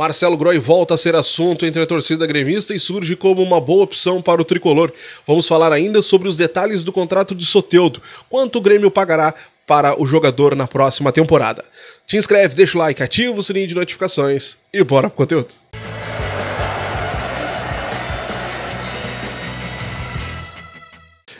Marcelo Groy volta a ser assunto entre a torcida gremista e surge como uma boa opção para o tricolor. Vamos falar ainda sobre os detalhes do contrato de Soteudo, quanto o Grêmio pagará para o jogador na próxima temporada. Te inscreve, deixa o like, ativa o sininho de notificações e bora pro conteúdo.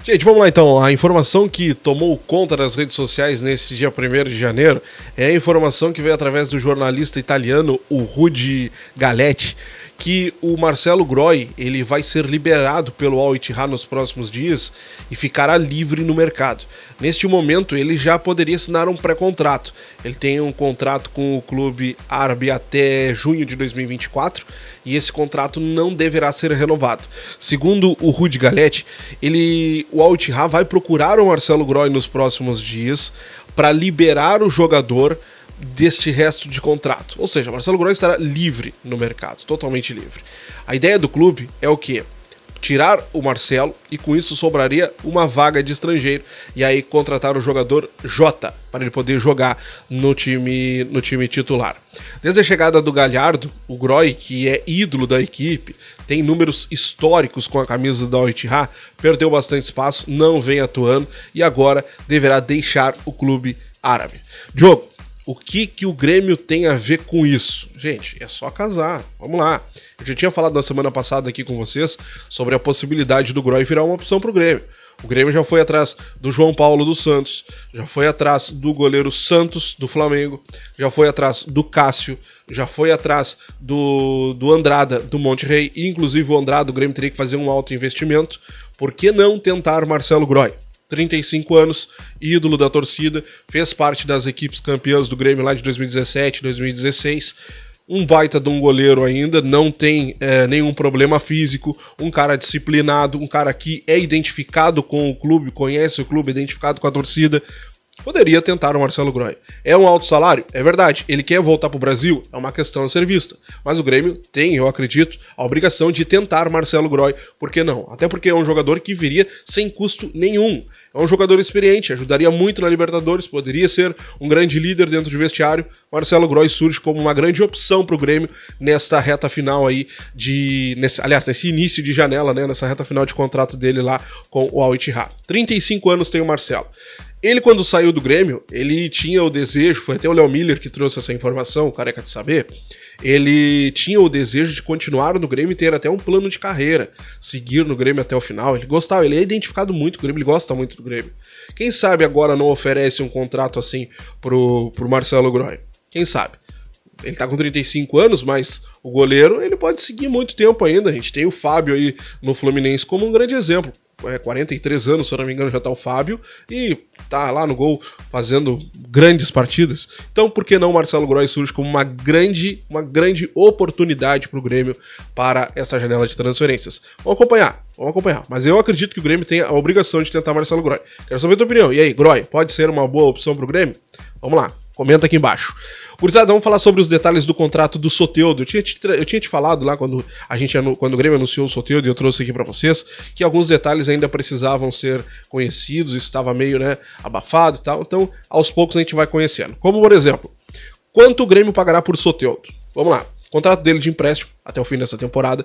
Gente, vamos lá então. A informação que tomou conta das redes sociais nesse dia 1 de janeiro é a informação que veio através do jornalista italiano, o Rudi Galetti, que o Marcelo Groy ele vai ser liberado pelo Al Ittihad nos próximos dias e ficará livre no mercado. Neste momento ele já poderia assinar um pré-contrato. Ele tem um contrato com o clube árabe até junho de 2024 e esse contrato não deverá ser renovado. Segundo o Rudi Galetti, ele o Al Ittihad vai procurar o Marcelo Groy nos próximos dias para liberar o jogador deste resto de contrato. Ou seja, Marcelo Groy estará livre no mercado, totalmente livre. A ideia do clube é o quê? Tirar o Marcelo e com isso sobraria uma vaga de estrangeiro e aí contratar o jogador J para ele poder jogar no time no time titular. Desde a chegada do Galhardo, o Groy, que é ídolo da equipe, tem números históricos com a camisa da Oitihá, perdeu bastante espaço, não vem atuando e agora deverá deixar o clube árabe. Diogo, o que que o Grêmio tem a ver com isso? Gente, é só casar. Vamos lá. Eu já tinha falado na semana passada aqui com vocês sobre a possibilidade do Groy virar uma opção para o Grêmio. O Grêmio já foi atrás do João Paulo do Santos, já foi atrás do goleiro Santos do Flamengo, já foi atrás do Cássio, já foi atrás do, do Andrada do Monte Rei. Inclusive o Andrada, o Grêmio teria que fazer um alto investimento. Por que não tentar Marcelo Groy? 35 anos, ídolo da torcida, fez parte das equipes campeãs do Grêmio lá de 2017, 2016 um baita de um goleiro ainda, não tem é, nenhum problema físico, um cara disciplinado, um cara que é identificado com o clube, conhece o clube, é identificado com a torcida, Poderia tentar o Marcelo Groy. É um alto salário? É verdade. Ele quer voltar para o Brasil? É uma questão a ser vista. Mas o Grêmio tem, eu acredito, a obrigação de tentar Marcelo Groy. Por que não? Até porque é um jogador que viria sem custo nenhum. É um jogador experiente, ajudaria muito na Libertadores, poderia ser um grande líder dentro de vestiário. Marcelo Groy surge como uma grande opção para o Grêmio nesta reta final aí de, nesse, aliás, nesse início de janela, né, nessa reta final de contrato dele lá com o Al Ittihad. 35 anos tem o Marcelo. Ele, quando saiu do Grêmio, ele tinha o desejo, foi até o Léo Miller que trouxe essa informação, careca de saber. Ele tinha o desejo de continuar no Grêmio e ter até um plano de carreira, seguir no Grêmio até o final. Ele gostava, ele é identificado muito com o Grêmio, ele gosta muito do Grêmio. Quem sabe agora não oferece um contrato assim pro, pro Marcelo Groy? Quem sabe? ele tá com 35 anos, mas o goleiro ele pode seguir muito tempo ainda. A gente tem o Fábio aí no Fluminense como um grande exemplo. 43 é, anos, se eu não me engano, já tá o Fábio, e tá lá no gol fazendo grandes partidas. Então, por que não Marcelo Groy surge como uma grande, uma grande oportunidade para o Grêmio para essa janela de transferências? Vamos acompanhar, vamos acompanhar. Mas eu acredito que o Grêmio tem a obrigação de tentar Marcelo Groy. Quero saber a tua opinião. E aí, Groy, pode ser uma boa opção para o Grêmio? Vamos lá. Comenta aqui embaixo. Curizada, vamos falar sobre os detalhes do contrato do Soteudo. Eu tinha te, eu tinha te falado lá quando, a gente, quando o Grêmio anunciou o Soteudo e eu trouxe aqui para vocês que alguns detalhes ainda precisavam ser conhecidos, estava meio né, abafado e tal. Então, aos poucos a gente vai conhecendo. Como, por exemplo, quanto o Grêmio pagará por Soteudo? Vamos lá. contrato dele de empréstimo até o fim dessa temporada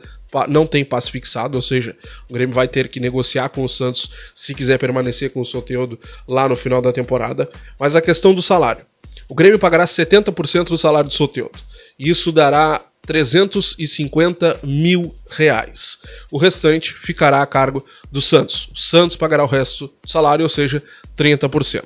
não tem passe fixado, ou seja, o Grêmio vai ter que negociar com o Santos se quiser permanecer com o Soteudo lá no final da temporada. Mas a questão do salário. O Grêmio pagará 70% do salário do Soteldo. Isso dará 350 mil reais. O restante ficará a cargo do Santos. O Santos pagará o resto do salário, ou seja, 30%.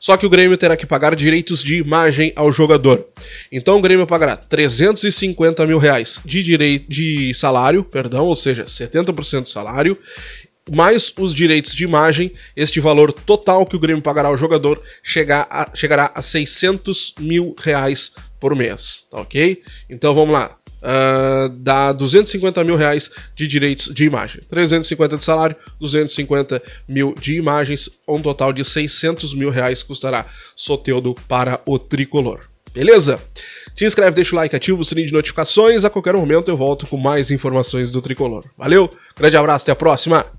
Só que o Grêmio terá que pagar direitos de imagem ao jogador. Então o Grêmio pagará 350 mil reais de, direito, de salário, perdão, ou seja, 70% do salário, mais os direitos de imagem, este valor total que o Grêmio pagará ao jogador chegar a, chegará a 600 mil reais por mês, tá ok? Então vamos lá. Uh, dá 250 mil reais de direitos de imagem. 350 de salário, 250 mil de imagens, um total de 600 mil reais custará Soteudo para o tricolor. Beleza? Te inscreve, deixa o like, ativa o sininho de notificações. A qualquer momento eu volto com mais informações do tricolor. Valeu, grande abraço, até a próxima!